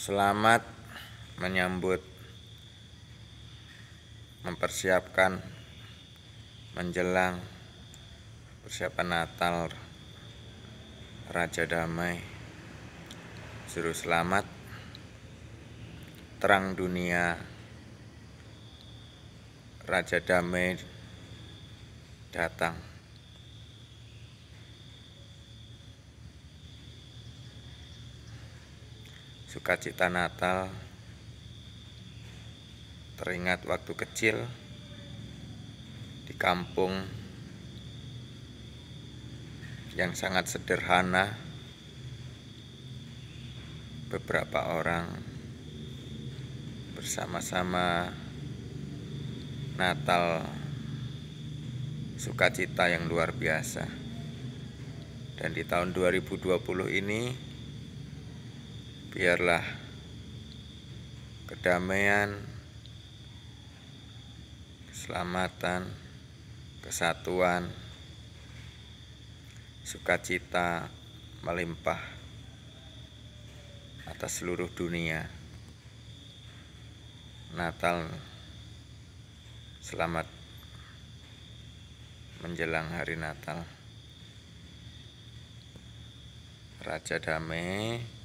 Selamat menyambut mempersiapkan menjelang persiapan Natal Raja Damai Juru Selamat Terang Dunia Raja Damai datang sukacita Natal teringat waktu kecil di kampung yang sangat sederhana beberapa orang bersama-sama Natal sukacita yang luar biasa dan di tahun 2020 ini biarlah kedamaian, keselamatan, kesatuan, sukacita melimpah atas seluruh dunia. Natal selamat menjelang hari Natal. Raja Damai